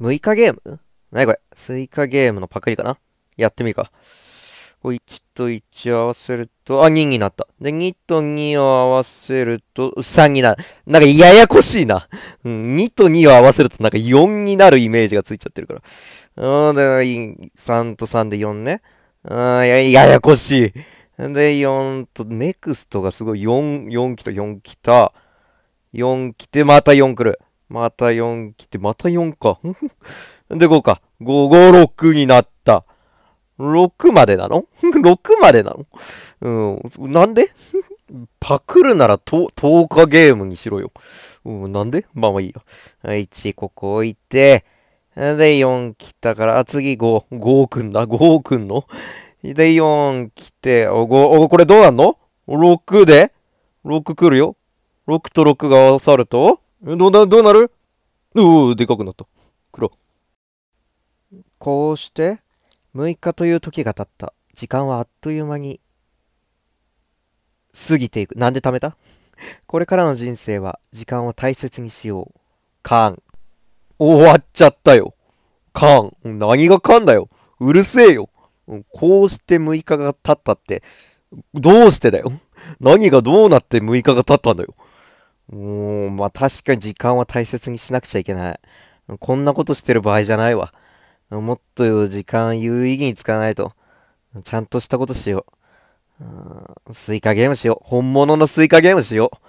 6日ゲームなにこれスイカゲームのパクリかなやってみるか。これ1と1合わせると、あ、2になった。で、2と2を合わせると、3になる。なんかややこしいな。うん、2と2を合わせるとなんか4になるイメージがついちゃってるから。うん、で、3と3で4ね。うん、ややこしい。で、4と、ネクストがすごい、4、4来た、4来た。4来て、また4来る。また4来て、また4か。で、5か。5、5、6になった。6までなの ?6 までなのうん。なんで パクるなら10日ゲームにしろよ。うん、なんでまあまあいいや。1、ここ置いて、で、4来たから、あ、次5、5くんだ、5くんの。で、4来て、お、5、お、これどうなんの ?6 で ?6 来るよ。6と6が合わさるとど、どうなるうう、でかくなった。黒。こうして、6日という時が経った。時間はあっという間に、過ぎていく。なんで貯めた これからの人生は、時間を大切にしよう。カーン。終わっちゃったよ。カーン。何がカーンだよ。うるせえよ。こうして6日が経ったって、どうしてだよ。何がどうなって6日が経ったんだよ。もう、まあ確かに時間は大切にしなくちゃいけない。こんなことしてる場合じゃないわ。もっと時間有意義に使わないと。ちゃんとしたことしよう。うスイカゲームしよう。本物のスイカゲームしよう。